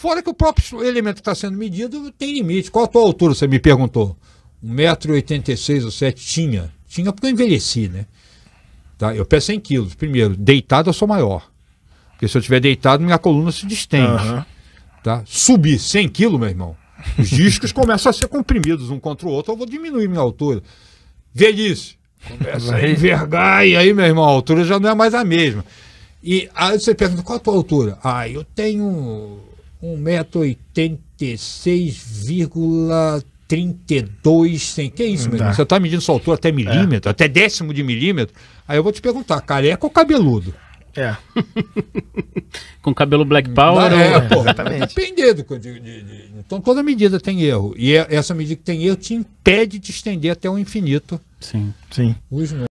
Fora que o próprio elemento que está sendo medido tem limite. Qual a tua altura, você me perguntou? 1,86m ou 7 tinha. Tinha porque eu envelheci, né? Tá? Eu peso 100 quilos. Primeiro, deitado eu sou maior. Porque se eu estiver deitado, minha coluna se distende. Uhum. Tá? Subir 100 quilos, meu irmão, os discos começam a ser comprimidos um contra o outro, eu vou diminuir minha altura. Velhice, começa a envergar, e aí, meu irmão, a altura já não é mais a mesma. E aí você pergunta, qual a tua altura? Ah, eu tenho 1,86,32 32 centímetros. Que é isso, tá. Você está medindo sua altura até milímetro, é. até décimo de milímetro. Aí eu vou te perguntar, careca ou cabeludo? É. Com cabelo black power? É, ou... pô, exatamente. Dependendo. De, de, de, então toda medida tem erro. E é, essa medida que tem erro te impede de estender até o infinito. Sim, sim. Os